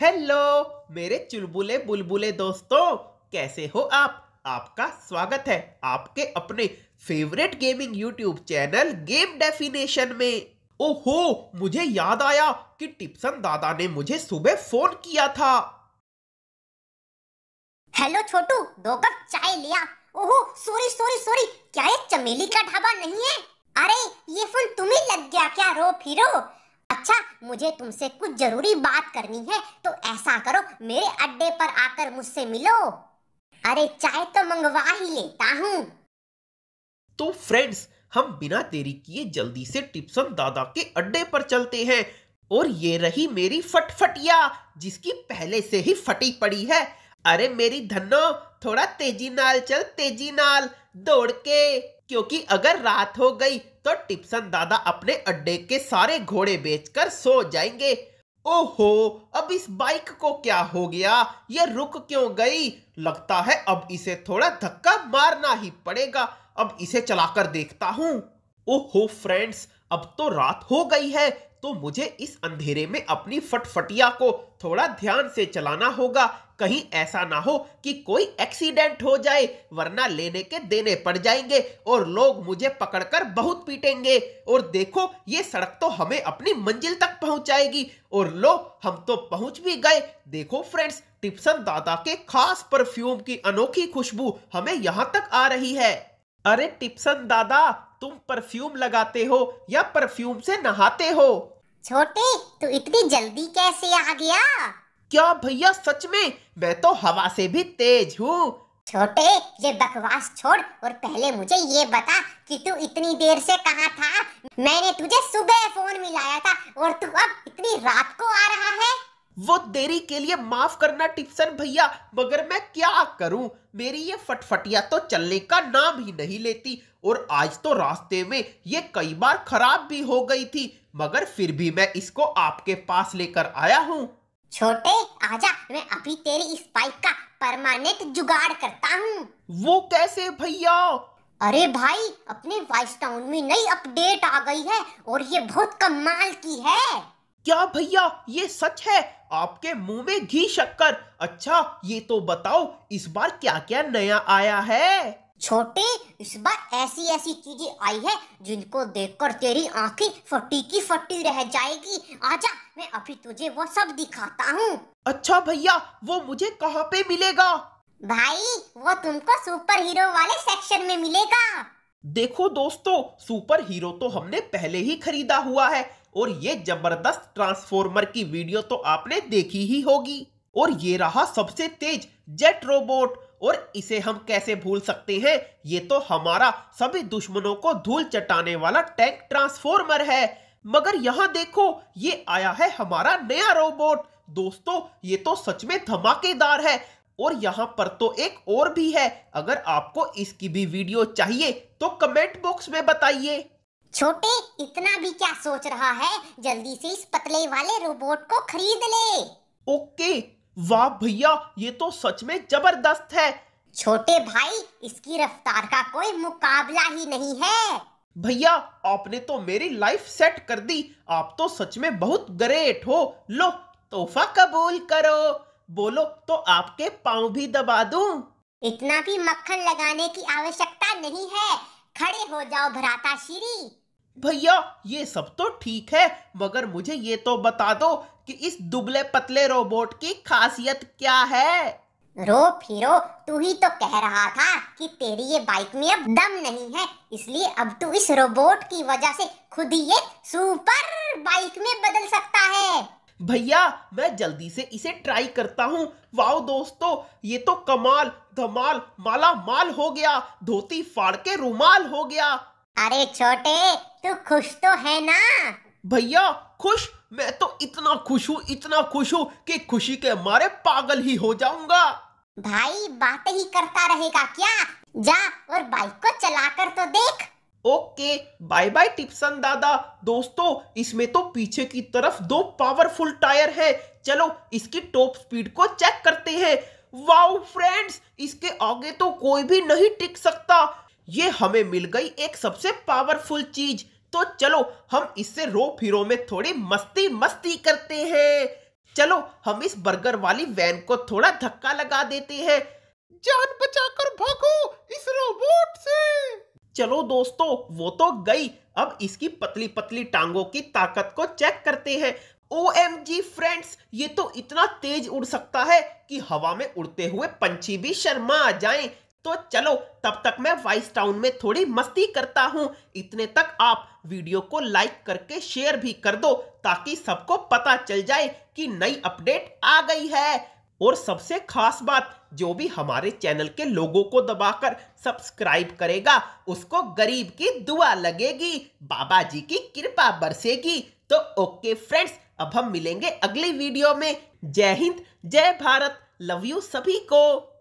Hello मेरे चुलबुले बुलबुले दोस्तों कैसे हो आप आपका स्वागत है आपके अपने favourite gaming YouTube channel game definition में ओहो मुझे याद आया कि टिप्सन दादा ने मुझे सुबह फोन किया था हेलो छोटू दो कप चाय लिया ओहो सॉरी सॉरी सॉरी क्या ये चमेली का ढाबा नहीं है अरे ये फोन तुम्हें लग गया क्या रो फिरो अच्छा मुझे तुमसे कुछ जरूरी बात करनी है तो ऐसा करो मेरे अड्डे पर आकर मुझसे मिलो अरे चाय तो मंगवा ही लेता हूँ तो फ्रेंड्स हम बिना देरी किए जल्दी से टिप्सन दादा के अड्डे पर चलते हैं और ये रही मेरी फटफटिया जिसकी पहले से ही फटी पड़ी है अरे मेरी धन्नो थोड़ा तेजी नाल चल तेजी नाल दौड़ के क्योंकि अगर रात हो गई तो टिप्सन दादा अपने अड्डे के सारे घोड़े बेचकर सो जाएंगे ओहो अब इस बाइक को क्या हो गया ये रुक क्यों गई लगता है अब इसे थोड़ा धक्का मारना ही पड़ेगा अब इसे चलाकर देखता हूँ ओहो फ्रेंड्स अब तो रात हो गई है तो मुझे इस अंधेरे में अपनी फटफटिया को थोड़ा ध्यान से चलाना होगा कहीं ऐसा ना हो कि कोई एक्सीडेंट हो जाए वरना लेने के देने पड़ जाएंगे और लोग मुझे पकड़कर बहुत पीटेंगे और देखो ये सड़क तो हमें अपनी मंजिल तक पहुंचाएगी और लो हम तो पहुंच भी गए देखो फ्रेंड्स टिप्सन दादा के खास परफ्यूम की अनोखी खुशबू हमें यहाँ तक आ रही है अरे टिप्सन दादा तुम परफ्यूम लगाते हो या परफ्यूम से नहाते हो छोटे तू इतनी जल्दी कैसे आ गया क्या भैया सच में मैं तो हवा से भी तेज हूँ छोटे ये बकवास छोड़ और पहले मुझे ये बता कि तू इतनी देर से कहाँ था मैंने तुझे सुबह फोन मिलाया था और तू अब इतनी रात को आ रहा है वो देरी के लिए माफ करना टिप्सन भैया मगर मैं क्या करूं मेरी ये फटफटिया तो चलने का नाम ही नहीं लेती और आज तो रास्ते में ये कई बार खराब भी हो गई थी मगर फिर भी मैं इसको आपके पास लेकर आया हूँ छोटे आजा मैं अभी तेरी इस बाइक का परमानेंट जुगाड़ करता हूँ वो कैसे भैया अरे भाई अपने वाइस टाउन में नई अपडेट आ गई है और ये बहुत कमाल की है क्या भैया ये सच है आपके मुंह में घी शक्कर अच्छा ये तो बताओ इस बार क्या क्या नया आया है छोटे इस बार ऐसी ऐसी चीजें आई है जिनको देखकर तेरी आंखें फटी की फटी रह जाएगी आजा मैं अभी तुझे वो सब दिखाता हूँ अच्छा भैया वो मुझे कहाँ पे मिलेगा भाई वो तुमको सुपर हीरो वाले सेक्शन में मिलेगा देखो दोस्तों सुपर हीरो तो हमने पहले ही खरीदा हुआ है और ये जबरदस्त ट्रांसफॉर्मर की वीडियो तो आपने देखी ही होगी और ये रहा सबसे तेज जेट रोबोट और इसे हम कैसे भूल सकते हैं ये तो हमारा सभी दुश्मनों को धूल चटाने वाला टैंक ट्रांसफॉर्मर है मगर यहाँ देखो ये आया है हमारा नया रोबोट दोस्तों ये तो सच में धमाकेदार है और यहाँ पर तो एक और भी है अगर आपको इसकी भी वीडियो चाहिए तो कमेंट बॉक्स में बताइए छोटे इतना भी क्या सोच रहा है जल्दी से इस पतले वाले रोबोट को खरीद ले ओके वाह भैया ये तो सच में जबरदस्त है छोटे भाई इसकी रफ्तार का कोई मुकाबला ही नहीं है भैया आपने तो मेरी लाइफ सेट कर दी आप तो सच में बहुत ग्रेट हो लो तोहफा कबूल करो बोलो तो आपके पाँव भी दबा दूं? इतना भी मक्खन लगाने की आवश्यकता नहीं है खड़े हो जाओ भ्राता श्री भैया ये सब तो ठीक है मगर मुझे ये तो बता दो कि इस दुबले पतले रोबोट की खासियत क्या है रो फिरो तू ही तो कह रहा था कि तेरी ये बाइक में अब दम नहीं है इसलिए अब तू इस रोबोट की वजह से खुद ही ये सुपर बाइक में बदल सकता भैया मैं जल्दी से इसे ट्राई करता हूँ वाओ दोस्तों ये तो कमाल धमाल माला माल हो गया धोती फाड़ के रुमाल हो गया अरे छोटे तू खुश तो है ना भैया खुश मैं तो इतना खुश हूँ इतना खुश हूँ कि खुशी के मारे पागल ही हो जाऊंगा भाई बातें ही करता रहेगा क्या जा और बाइक को चला कर तो देख ओके बाय बाय टिप्सन दादा दोस्तों इसमें तो पीछे की तरफ दो पावरफुल टायर है चलो इसकी टॉप स्पीड को चेक करते हैं वाओ फ्रेंड्स इसके आगे तो कोई भी नहीं टिक सकता ये हमें मिल गई एक सबसे पावरफुल चीज तो चलो हम इससे रो फिरो में थोड़ी मस्ती मस्ती करते हैं चलो हम इस बर्गर वाली वैन को थोड़ा धक्का लगा देते हैं जान बचाकर भागो इस रोबोट से चलो दोस्तों वो तो गई अब इसकी पतली पतली टांगों की ताकत को चेक करते हैं ओ एम जी फ्रेंड्स ये तो इतना तेज उड़ सकता है कि हवा में उड़ते हुए पंछी भी शर्मा आ जाए तो चलो तब तक मैं वाइस टाउन में थोड़ी मस्ती करता हूँ इतने तक आप वीडियो को लाइक करके शेयर भी कर दो ताकि सबको पता चल जाए कि नई अपडेट आ गई है और सबसे खास बात जो भी हमारे चैनल के लोगों को दबाकर सब्सक्राइब करेगा उसको गरीब की दुआ लगेगी बाबा जी की कृपा बरसेगी तो ओके फ्रेंड्स अब हम मिलेंगे अगली वीडियो में जय हिंद जय भारत लव यू सभी को